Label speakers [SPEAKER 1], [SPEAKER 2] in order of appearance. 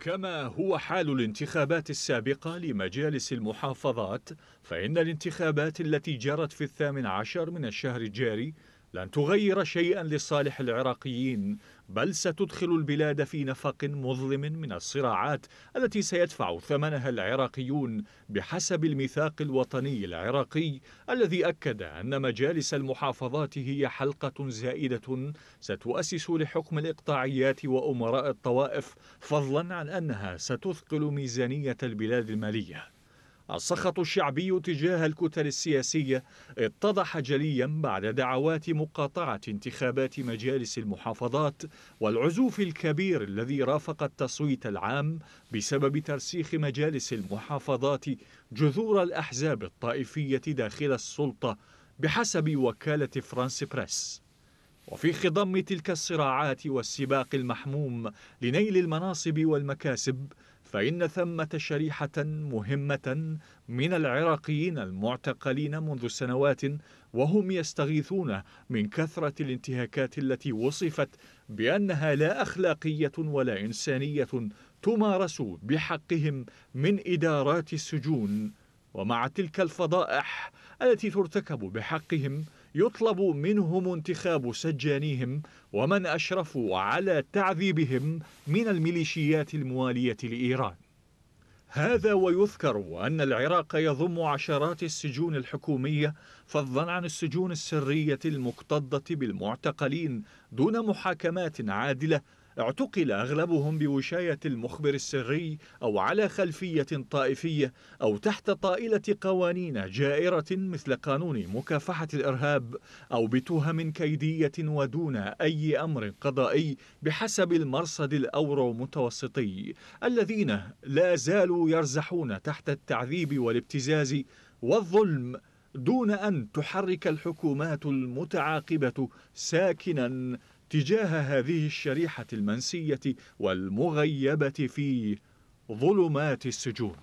[SPEAKER 1] كما هو حال الانتخابات السابقة لمجالس المحافظات فإن الانتخابات التي جرت في الثامن عشر من الشهر الجاري لن تغير شيئا لصالح العراقيين بل ستدخل البلاد في نفق مظلم من الصراعات التي سيدفع ثمنها العراقيون بحسب الميثاق الوطني العراقي الذي أكد أن مجالس المحافظات هي حلقة زائدة ستؤسس لحكم الإقطاعيات وأمراء الطوائف فضلا عن أنها ستثقل ميزانية البلاد المالية السخط الشعبي تجاه الكتل السياسية اتضح جليا بعد دعوات مقاطعة انتخابات مجالس المحافظات والعزوف الكبير الذي رافق التصويت العام بسبب ترسيخ مجالس المحافظات جذور الأحزاب الطائفية داخل السلطة بحسب وكالة فرانس بريس وفي خضم تلك الصراعات والسباق المحموم لنيل المناصب والمكاسب فإن ثمة شريحة مهمة من العراقيين المعتقلين منذ سنوات وهم يستغيثون من كثرة الانتهاكات التي وصفت بأنها لا أخلاقية ولا إنسانية تمارس بحقهم من إدارات السجون ومع تلك الفضائح التي ترتكب بحقهم يطلب منهم انتخاب سجانيهم ومن أشرفوا على تعذيبهم من الميليشيات الموالية لإيران هذا ويذكر أن العراق يضم عشرات السجون الحكومية فضلا عن السجون السرية المكتظة بالمعتقلين دون محاكمات عادلة اعتقل أغلبهم بوشاية المخبر السري أو على خلفية طائفية أو تحت طائلة قوانين جائرة مثل قانون مكافحة الإرهاب أو بتهم كيدية ودون أي أمر قضائي بحسب المرصد الأورو متوسطي الذين لا زالوا يرزحون تحت التعذيب والابتزاز والظلم دون أن تحرك الحكومات المتعاقبة ساكنا تجاه هذه الشريحة المنسية والمغيبة في ظلمات السجون